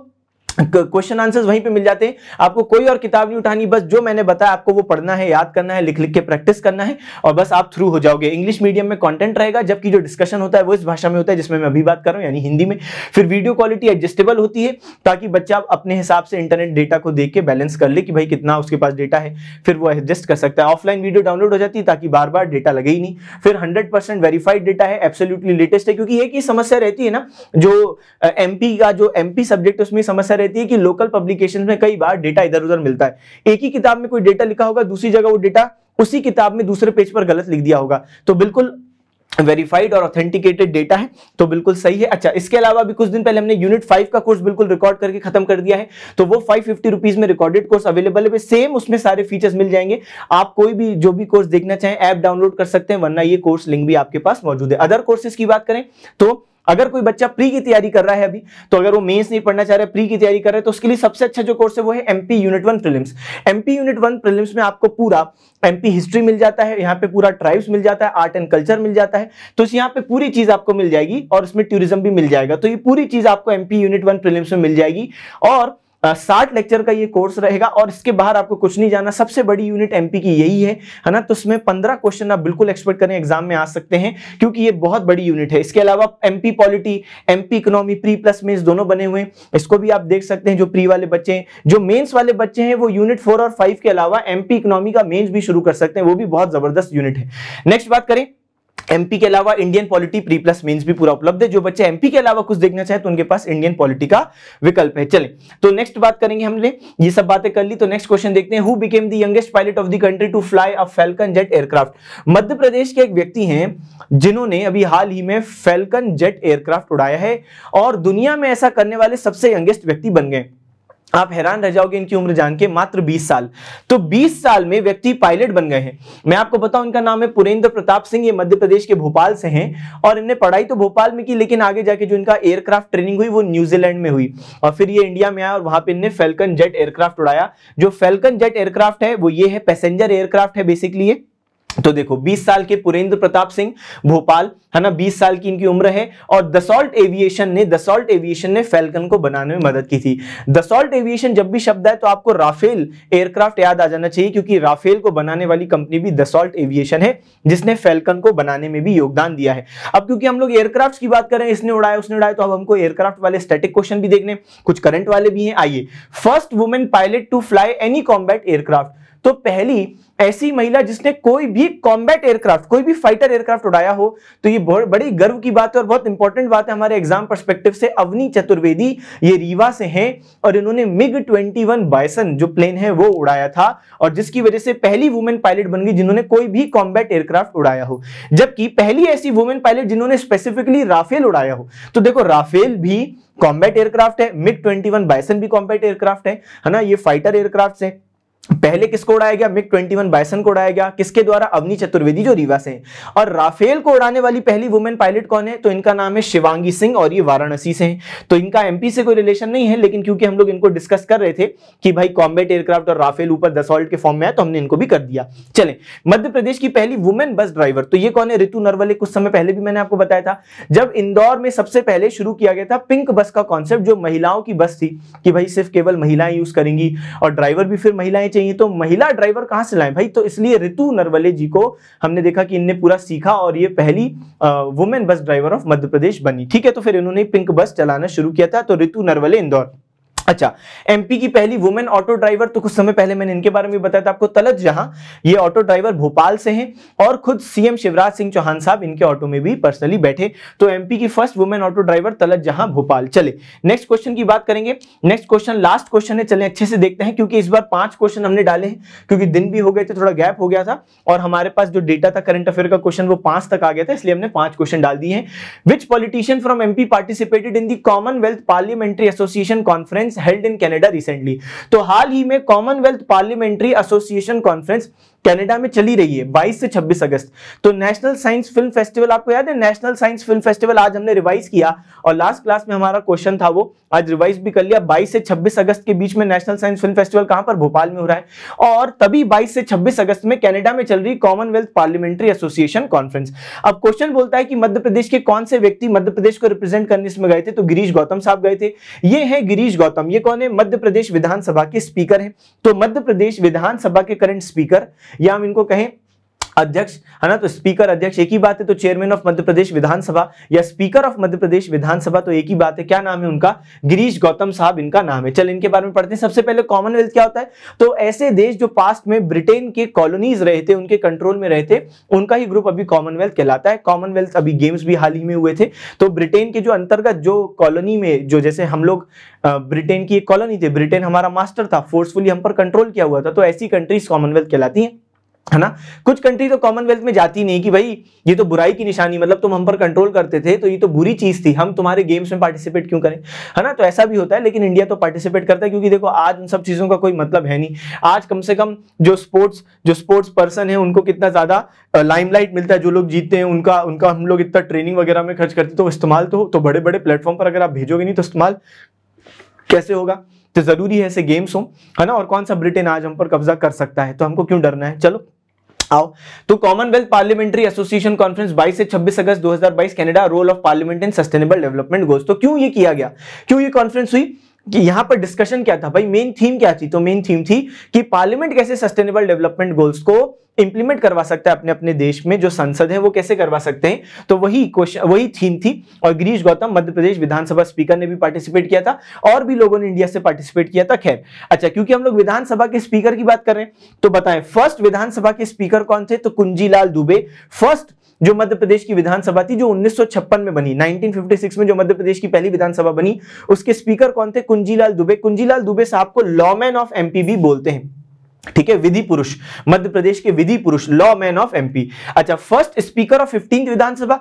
क्वेश्चन आंसर्स वहीं पे मिल जाते हैं आपको कोई और किताब नहीं उठानी बस जो मैंने बताया आपको वो पढ़ना है याद करना है लिख लिख के प्रैक्टिस करना है और बस आप थ्रू हो जाओगे इंग्लिश मीडियम में कंटेंट रहेगा जबकि जो डिस्कशन होता है वो इस भाषा में होता है जिसमें मैं अभी बात कर रहा हूँ यानी हिंदी में फिर वीडियो क्वालिटी एडजस्टेबल होती है ताकि बच्चा अपने हिसाब से इंटरनेट डेटा को देख के बैलेंस कर ले कि भाई कितना उसके पास डेटा है फिर वो एडजस्ट कर सकता है ऑफलाइन वीडियो डाउनलोड हो जाती है ताकि बार बार डेटा लगे ही नहीं फिर हंड्रेड परसेंट वेरीफाइड डेटा है एब्सोल्यूटली लेटेस्ट है क्योंकि एक ही समस्या रहती है ना जो एम का जो एम सब्जेक्ट उसमें समस्या रहती है कि लोकल पब्लिकेशन में कई बार डेटा इधर उधर मिलता है एक ही किताब में कोई डेटा लिखा होगा दूसरी जगह वो डेटा उसी किताब में दूसरे पेज पर गलत लिख दिया होगा तो बिल्कुल वेरीफाइड और ऑथेंटिकेटेड डेटा है तो बिल्कुल सही है अच्छा इसके अलावा भी कुछ दिन पहले हमने यूनिट फाइव का कोर्स बिल्कुल रिकॉर्ड करके खत्म कर दिया है तो वो फाइव फिफ्टी रुपीज में रिकॉर्डेड कोर्स अवेलेबल है सेम उसमें सारे फीचर्स मिल जाएंगे आप कोई भी जो भी कोर्स देखना चाहें ऐप डाउनलोड कर सकते हैं वरना ये कोर्स लिंक भी आपके पास मौजूद है अदर कोर्सेज की बात करें तो अगर कोई बच्चा प्री की तैयारी कर रहा है अभी तो अगर वो मेंस नहीं पढ़ना चाह रहा है प्री की तैयारी कर रहा है तो उसके लिए सबसे अच्छा जो कोर्स है वो है MP unit one prelims MP unit one prelims में आपको पूरा एमपी हिस्ट्री मिल जाता है यहाँ पे पूरा ट्राइब्स मिल जाता है आर्ट एंड कल्चर मिल जाता है तो यहाँ पे पूरी चीज आपको मिल जाएगी और इसमें टूरिज्म भी मिल जाएगा तो ये पूरी चीज आपको एमपी यूनिट वन प्रिलिम्स में मिल जाएगी और साठ लेक्चर का ये कोर्स रहेगा और इसके बाहर आपको कुछ नहीं जाना सबसे बड़ी यूनिट एमपी की यही है है ना तो इसमें पंद्रह क्वेश्चन आप बिल्कुल एक्सपेक्ट करें एग्जाम में आ सकते हैं क्योंकि ये बहुत बड़ी यूनिट है इसके अलावा MP polity MP economy pre plus mains दोनों बने हुए इसको भी आप देख सकते हैं जो प्री वाले बच्चे हैं जो मेन्स वाले बच्चे हैं वो यूनिट फोर और फाइव के अलावा एमपी इकोनॉमी का मेन्स भी शुरू कर सकते हैं वो भी बहुत जबरदस्त यूनिट है नेक्स्ट बात करें एमपी के अलावा Indian polity pre plus mains भी पूरा उपलब्ध है जो बच्चे एमपी के अलावा कुछ देखना चाहे तो उनके पास इंडियन पॉलिटी का विकल्प है चले तो नेक्स्ट बात करेंगे हमने ये सब बातें कर ली तो नेक्स्ट क्वेश्चन देखते हैं who became the youngest pilot of the country to fly a falcon jet aircraft Madhya Pradesh के एक व्यक्ति हैं जिन्होंने अभी हाल ही में फेल्कन जेट एयरक्राफ्ट उड़ाया है और दुनिया में ऐसा करने वाले सबसे यंगेस्ट व्यक्ति बन गए आप हैरान रह जाओगे इनकी उम्र जान के मात्र 20 साल तो 20 साल में व्यक्ति पायलट बन गए हैं मैं आपको बताऊं इनका नाम है पुरेंद्र प्रताप सिंह ये मध्य प्रदेश के भोपाल से हैं और इनने पढ़ाई तो भोपाल में की लेकिन आगे जाके जो इनका एयरक्राफ्ट ट्रेनिंग हुई वो न्यूजीलैंड में हुई और फिर ये इंडिया में आया और वहां पर इनने फेल्कन जेट एयरक्राफ्ट उड़ाया जो फेल्कन जेट एयरक्राफ्ट है वो ये है पैसेंजर एयरक्राफ्ट है बेसिकली ये तो देखो 20 साल के पुरेंद्र प्रताप सिंह भोपाल है ना 20 साल की इनकी उम्र है और दसॉल्ट एविएशन ने दसॉल्ट एविएशन ने फैल्कन को बनाने में मदद की थी दसॉल्ट एविएशन जब भी शब्द है तो आपको राफेल एयरक्राफ्ट याद आ जाना चाहिए क्योंकि राफेल को बनाने वाली कंपनी भी दसॉल्ट एविएशन है जिसने फैल्कन को बनाने में भी योगदान दिया है अब क्योंकि हम लोग एयरक्राफ्ट की बात करें इसने उड़ाया उसने उड़ाया तो अब हमको एयरक्राफ्ट वाले स्टेटिक क्वेश्चन भी देखने कुछ करंट वाले भी हैं आइए first women pilot to fly any combat aircraft तो पहली ऐसी महिला जिसने कोई भी कॉम्बैट एयरक्राफ्ट कोई भी फाइटर एयरक्राफ्ट उड़ाया हो तो ये बड़ी गर्व की बात है और बहुत इंपॉर्टेंट बात है हमारे एग्जाम परस्पेक्टिव से अवनी चतुर्वेदी ये रीवा से हैं और इन्होंने मिग 21 बायसन जो प्लेन है वो उड़ाया था और जिसकी वजह से पहली वुमेन पायलट बन गई जिन्होंने कोई भी कॉम्बैट एयरक्राफ्ट उड़ाया हो जबकि पहली ऐसी वुमेन पायलट जिन्होंने स्पेसिफिकली राफेल उड़ाया हो तो देखो राफेल भी कॉम्बैट एयरक्राफ्ट है मिग वन बायसन भी कॉम्बैट एयरक्राफ्ट है है ना ये फाइटर एयरक्राफ्ट है पहले किसको उड़ाया गया मिग 21 बायसन को उड़ाया गया किसके द्वारा अवनी चतुर्वेदी जो रीवा से और राफेल को उड़ाने वाली पहली वुमेन पायलट कौन है तो इनका नाम है शिवांगी सिंह और ये वाराणसी से हैं तो इनका एमपी से कोई रिलेशन नहीं है लेकिन क्योंकि हम लोग इनको डिस्कस कर रहे थे कि भाई कॉम्बेट एयरक्राफ्ट और राफेल ऊपर दसॉल्ट के फॉर्म में है तो हमने इनको भी कर दिया चले मध्य प्रदेश की पहली वुमेन बस ड्राइवर तो ये कौन है ऋतु नरवले कुछ समय पहले भी मैंने आपको बताया था जब इंदौर में सबसे पहले शुरू किया गया था पिंक बस का कॉन्सेप्ट जो महिलाओं की बस थी कि भाई सिर्फ केवल महिलाएं यूज करेंगी और ड्राइवर भी फिर महिलाएं चाहिए तो महिला ड्राइवर कहां से लाएं भाई तो इसलिए ऋतु नरवले जी को हमने देखा कि इनने पूरा सीखा और ये पहली women bus driver of Madhya प्रदेश बनी ठीक है तो फिर इन्होंने पिंक बस चलाना शुरू किया था तो ऋतु नरवले इंदौर अच्छा एमपी की पहली वुमेन ऑटो ड्राइवर तो कुछ समय पहले मैंने इनके बारे में बताया था आपको तलत जहां ये ऑटो ड्राइवर भोपाल से हैं और खुद सीएम शिवराज सिंह चौहान साहब इनके ऑटो में भी पर्सनली बैठे तो एमपी की first women auto driver Talat Jahan Bhopal चले नेक्स्ट क्वेश्चन की बात करेंगे नेक्स्ट क्वेश्चन लास्ट क्वेश्चन है चले अच्छे से देखते हैं क्योंकि इस बार पांच क्वेश्चन हमने डाले हैं क्योंकि दिन भी हो गए थे थोड़ा गैप हो गया था और हमारे पास जो डेटा था करंट अफेयर का क्वेश्चन वो पांच तक आ गया था इसलिए हमने पांच क्वेश्चन डाल दिए हैं which politician from MP participated in the Commonwealth parliamentary association conference conference held in Canada recently तो हाल ही में Commonwealth parliamentary association conference Canada में चली रही है 22 से 26 अगस्त तो नेशनल साइंस फिल्म फेस्टिवल आपको याद है नेशनल साइंस फिल्म फेस्टिवल आज हमने रिवाइज किया और लास्ट क्लास में हमारा क्वेश्चन था वो आज रिवाइज भी कर लिया 22 से 26 अगस्त के बीच में नेशनल साइंस फिल्म फेस्टिवल कहां पर भोपाल में हो रहा है और तभी बाईस से छब्बीस अगस्त में कैनेडा में चल रही कॉमनवेल्थ पार्लियामेंट्री एसोसिएशन कॉन्फ्रेंस अब क्वेश्चन बोलता है कि मध्य प्रदेश के कौन से व्यक्ति मध्य प्रदेश को रिप्रेजेंट करने इसमें गए थे तो गिरीश गौतम साहब गए थे ये है गिरीश गौतम ये कौन है मध्य प्रदेश विधानसभा के स्पीकर है तो मध्य प्रदेश विधानसभा के करंट स्पीकर या हम इनको कहें अध्यक्ष है ना तो स्पीकर अध्यक्ष एक ही बात है तो चेयरमैन ऑफ मध्य प्रदेश विधानसभा या स्पीकर ऑफ मध्य प्रदेश विधानसभा तो एक ही बात है क्या नाम है उनका गिरीश गौतम साहब इनका नाम है चल इनके बारे में पढ़ते हैं सबसे पहले कॉमनवेल्थ क्या होता है तो ऐसे देश जो पास्ट में ब्रिटेन के कॉलोनीज रहे थे उनके कंट्रोल में रहे थे उनका ही ग्रुप अभी कॉमनवेल्थ कहलाता है कॉमनवेल्थ अभी गेम्स भी हाल ही में हुए थे तो ब्रिटेन के जो अंतर्गत जो कॉलोनी में जो जैसे हम लोग ब्रिटेन की एक कॉलोनी थे ब्रिटेन हमारा मास्टर था फोर्सफुली हम पर कंट्रोल किया हुआ था तो ऐसी कंट्रीज कॉमनवेल्थ कहलाती है है ना कुछ कंट्री तो कॉमनवेल्थ में जाती नहीं कि भाई ये तो बुराई की निशानी मतलब तुम हम पर कंट्रोल करते थे तो ये तो बुरी चीज थी हम तुम्हारे गेम्स में पार्टिसिपेट क्यों करें है ना तो ऐसा भी होता है लेकिन इंडिया तो पार्टिसिपेट करता है क्योंकि देखो आज उन सब चीजों का कोई मतलब है नहीं आज कम से कम जो स्पोर्ट्स जो स्पोर्ट्स पर्सन है उनको कितना ज्यादा लाइमलाइट मिलता है जो लोग जीतते हैं उनका उनका हम लोग इतना ट्रेनिंग वगैरह में खर्च करते तो इस्तेमाल तो तो बड़े बड़े प्लेटफॉर्म पर अगर आप भेजोगे नहीं तो इस्तेमाल कैसे होगा तो जरूरी है ऐसे गेम्स हो है ना और कौन सा ब्रिटेन आज हम पर कब्जा कर सकता है तो हमको क्यों डरना है चलो आओ तो कॉमनवेल्थ पार्लियामेंट्री एसोसिएशन कॉन्फ्रेंस 22 से 26 अगस्त 2022 Canada role of parliament in sustainable development goals तो क्यों ये किया गया क्यों ये कॉन्फ्रेंस हुई कि यहां पर डिस्कशन क्या था भाई मेन थीम क्या थी तो मेन थीम थी कि पार्लियामेंट कैसे सस्टेनेबल डेवलपमेंट गोल्स को इंप्लीमेंट करवा सकता है अपने अपने देश में जो संसद है वो कैसे करवा सकते हैं तो वही क्वेश्चन वही थीम थी और गिरीश गौतम मध्य प्रदेश विधानसभा स्पीकर ने भी पार्टिसिपेट किया था और भी लोगों ने इंडिया से पार्टिसिपेट किया था खैर अच्छा क्योंकि हम लोग विधानसभा के स्पीकर की बात कर रहे हैं तो बताएं फर्स्ट विधानसभा के स्पीकर कौन थे तो कुंजीलाल दुबे फर्स्ट जो मध्य प्रदेश की विधानसभा थी जो 1956 में बनी 1956 में जो मध्य प्रदेश की पहली विधानसभा बनी उसके स्पीकर कौन थे कुंजीलाल दुबे कुंजीलाल दुबे साहब को लॉमैन ऑफ एमपी बोलते हैं ठीक है विधि पुरुष मध्य प्रदेश के विधि पुरुष लॉ मैन ऑफ एमपी अच्छा first speaker of fifteenth Vidhan Sabha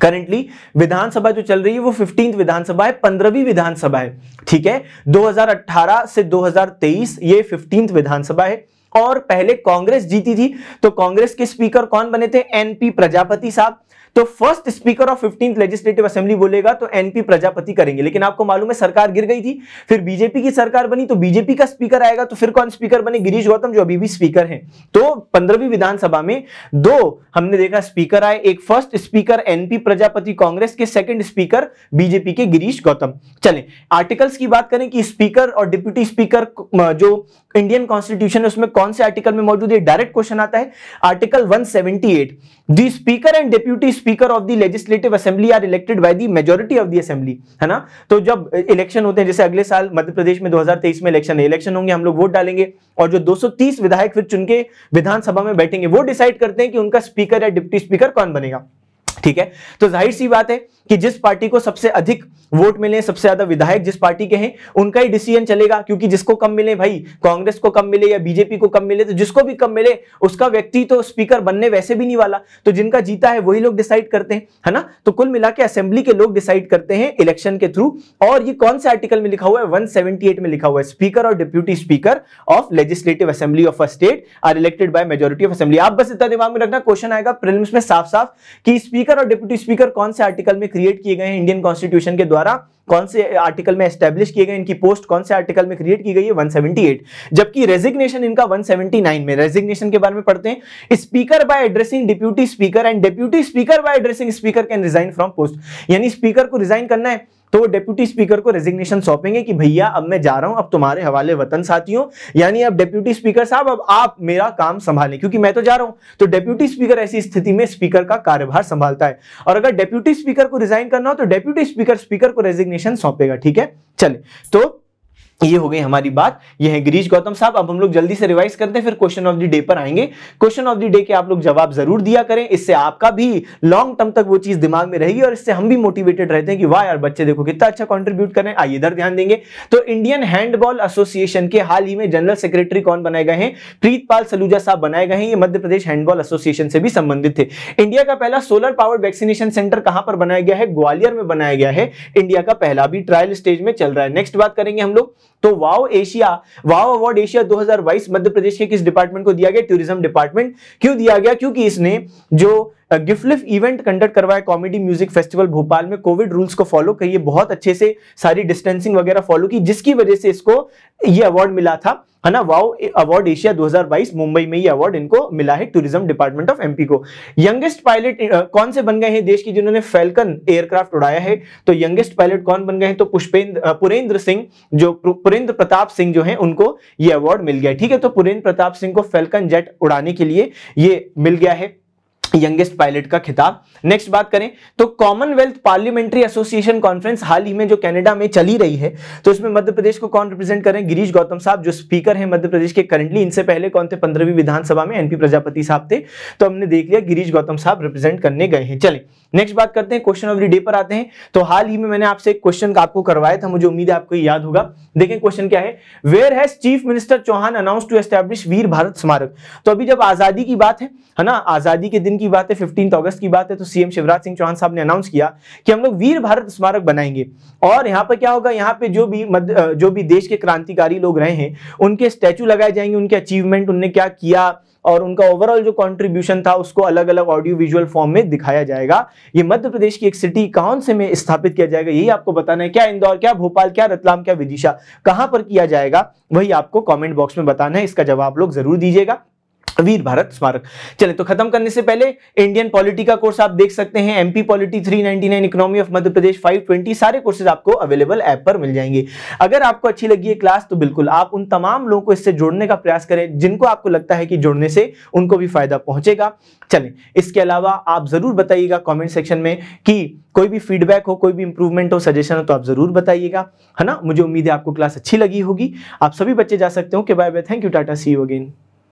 currently Vidhan Sabha जो चल रही है वो फिफ्टींथ विधानसभा है पंद्रहवीं विधानसभा है ठीक है 2018 से 2023 ये फिफ्टींथ विधानसभा है और पहले कांग्रेस जीती थी तो कांग्रेस के स्पीकर कौन बने थे एनपी प्रजापति साहब तो first speaker of fifteenth legislative assembly बोलेगा तो एनपी प्रजापति करेंगे लेकिन आपको मालूम है सरकार गिर गई थी फिर बीजेपी की सरकार बनी तो बीजेपी का स्पीकर आएगा तो फिर कौन स्पीकर बने गिरीश गौतम जो अभी भी स्पीकर है तो पंद्रहवीं विधानसभा में दो हमने देखा स्पीकर आए एक first speaker NP Prajapati Congress के सेकेंड स्पीकर बीजेपी के गिरीश गौतम चले आर्टिकल्स की बात करें कि स्पीकर और डिप्यूटी स्पीकर जो इंडियन कॉन्स्टिट्यूशन है उसमें कौन से आर्टिकल में मौजूद है डायरेक्ट क्वेश्चन आता है article 178 the speaker and deputy speaker of the legislative assembly are elected by the majority of the assembly है ना तो जब इलेक्शन होते हैं जैसे अगले साल मध्य प्रदेश में 2023 में इलेक्शन है इलेक्शन होंगे हम लोग वोट डालेंगे और जो 230 विधायक फिर चुनके विधानसभा में बैठेंगे वो डिसाइड करते हैं कि उनका स्पीकर या डिप्टी स्पीकर कौन बनेगा ठीक है तो जाहिर सी बात है कि जिस पार्टी को सबसे अधिक वोट मिले सबसे ज्यादा विधायक जिस पार्टी के हैं उनका ही डिसीजन चलेगा क्योंकि जिसको कम मिले भाई कांग्रेस को कम मिले या बीजेपी को कम मिले तो जिसको भी कम मिले उसका व्यक्ति तो स्पीकर बनने वैसे भी नहीं वाला तो जिनका जीता है वही लोग डिसाइड करते हैं है ना तो कुल मिला के असेंबली के लोग डिसाइड करते हैं इलेक्शन के थ्रू और ये कौन से आर्टिकल में लिखा हुआ है वन में लिखा हुआ है स्पीकर और deputy speaker of legislative assembly of a state are elected by majority of assembly आप बस इतना दिमाग में रखना क्वेश्चन आएगा प्रिलिम्स में साफ साफ कि स्पीकर और डिप्यूटी स्पीकर कौन से आर्टिकल में क्रिएट किए गए हैं इंडियन कॉन्स्टिट्यूशन के द्वारा कौन से आर्टिकल में एस्टेब्लिश किए गए इनकी पोस्ट कौन से आर्टिकल में क्रिएट की गई है 178 जबकि रेजिग्नेशन इनका 179 में रेजिग्नेशन के बारे में पढ़ते हैं speaker by addressing deputy speaker and deputy speaker by addressing speaker can resign from post यानी स्पीकर को रिजाइन करना है तो वो डेप्यूटी स्पीकर को रेजिग्नेशन सौंपेंगे कि भैया अब मैं जा रहा हूं अब तुम्हारे हवाले वतन साथियों यानी अब डेप्यूटी स्पीकर साहब अब आप मेरा काम संभालें क्योंकि मैं तो जा रहा हूं तो डेप्यूटी स्पीकर ऐसी स्थिति में स्पीकर का कार्यभार संभालता है और अगर डेप्यूटी स्पीकर को रिजाइन करना हो तो डेप्यूटी स्पीकर स्पीकर को रेजिग्नेशन सौंपेगा ठीक है चले तो ये हो गई हमारी बात ये है गिरीश गौतम साहब अब हम लोग जल्दी से रिवाइज करते हैं फिर क्वेश्चन ऑफ द डे पर आएंगे क्वेश्चन ऑफ द डे के आप लोग जवाब जरूर दिया करें इससे आपका भी लॉन्ग टर्म तक वो चीज दिमाग में रहेगी और इससे हम भी मोटिवेटेड रहते हैं कि वाह यार बच्चे देखो कितना अच्छा कॉन्ट्रीब्यूट करें आइए इधर ध्यान देंगे तो इंडियन हैंडबॉल एसोसिएशन के हाल ही में जनरल सेक्रेटरी कौन बनाए गए हैं प्रीतपाल सलूजा साहब बनाए गए हैं ये मध्य प्रदेश हैंडबॉल एसोसिएशन से भी संबंधित थे इंडिया का पहला सोलर पावर वैक्सीनेशन सेंटर कहां पर बनाया गया है ग्वालियर में बनाया गया है इंडिया का पहला भी ट्रायल स्टेज में चल रहा है नेक्स्ट बात करेंगे हम लोग तो wow Asia wow award Asia 2022 Madhya Pradesh के किस डिपार्टमेंट को दिया गया टूरिज्म डिपार्टमेंट क्यों दिया गया क्योंकि इसने जो गिफ्टलिफ इवेंट कंडक्ट करवाया कॉमेडी म्यूजिक फेस्टिवल भोपाल में कोविड रूल्स को फॉलो करिए बहुत अच्छे से सारी डिस्टेंसिंग वगैरह फॉलो की जिसकी वजह से इसको ये अवार्ड मिला था है ना वाओ अवार्ड एशिया 2022 मुंबई में ये अवार्ड इनको मिला है टूरिज्म डिपार्टमेंट ऑफ एमपी को यंगेस्ट पायलट कौन से बन गए हैं देश की जिन्होंने फैल्कन एयरक्राफ्ट उड़ाया है तो यंगेस्ट पायलट कौन बन गए हैं तो पुष्पेंद्र पुरेंद्र सिंह जो पुरेंद्र प्रताप सिंह जो है उनको ये अवार्ड मिल गया ठीक है तो पुरेंद्र प्रताप सिंह को फैल्कन जेट उड़ाने के लिए ये मिल गया है यंगेस्ट पायलट का खिताब नेक्स्ट बात करें तो कॉमनवेल्थ पार्लियामेंट्री एसोसिएशन कॉन्फ्रेंस हाल ही में जो कनाडा में चली रही है तो इसमें मध्य प्रदेश को कौन रिप्रेजेंट करें गिरीश गौतम साहब जो स्पीकर हैं मध्य प्रदेश के करंटली इनसे पहले कौन थे पंद्रहवीं विधानसभा में एनपी प्रजापति साहब थे तो हमने देख लिया गिरीश गौतम साहब रिप्रेजेंट करने गए हैं चले नेक्स्ट बात करते हैं क्वेश्चन ऑफ द डे पर आते हैं तो हाल ही में मैंने आपसे एक क्वेश्चन आपको करवाया था मुझे उम्मीद है आपको याद होगा देखें क्वेश्चन क्या है where has chief minister Chouhan announce to establish Veer Bharat Smarak तो अभी जब आजादी की बात है ना आजादी के दिन की बात है फिफ्टींथ अगस्त की बात है तो सीएम शिवराज सिंह चौहान साहब ने अनाउंस किया कि हम लोग वीर भारत स्मारक बनाएंगे और यहाँ पर क्या होगा यहाँ पे जो भी मद, जो भी देश के क्रांतिकारी लोग रहे हैं उनके स्टैचू लगाए जाएंगे उनके अचीवमेंट उनने क्या किया और उनका ओवरऑल जो कंट्रीब्यूशन था उसको अलग अलग ऑडियो विजुअल फॉर्म में दिखाया जाएगा ये मध्य प्रदेश की एक सिटी कौन से में स्थापित किया जाएगा यही आपको बताना है क्या इंदौर क्या भोपाल क्या रतलाम क्या विदिशा कहां पर किया जाएगा वही आपको कमेंट बॉक्स में बताना है इसका जवाब लोग जरूर दीजिएगा वीर भारत स्मारक चले तो खत्म करने से पहले इंडियन पॉलिटी का कोर्स आप देख सकते हैं MP polity 399 economy of Madhya Pradesh 520 सारे कोर्सेज आपको अवेलेबल ऐप पर मिल जाएंगे अगर आपको अच्छी लगी है क्लास तो बिल्कुल आप उन तमाम लोगों को इससे जोड़ने का प्रयास करें जिनको आपको लगता है कि जोड़ने से उनको भी फायदा पहुंचेगा चलें इसके अलावा आप जरूर बताइएगा कॉमेंट सेक्शन में कि कोई भी फीडबैक हो कोई भी इंप्रूवमेंट हो सजेशन हो तो आप जरूर बताइएगा है ना मुझे उम्मीद है आपको क्लास अच्छी लगी होगी आप सभी बच्चे जा सकते हो कि bye bye thank you tata see you again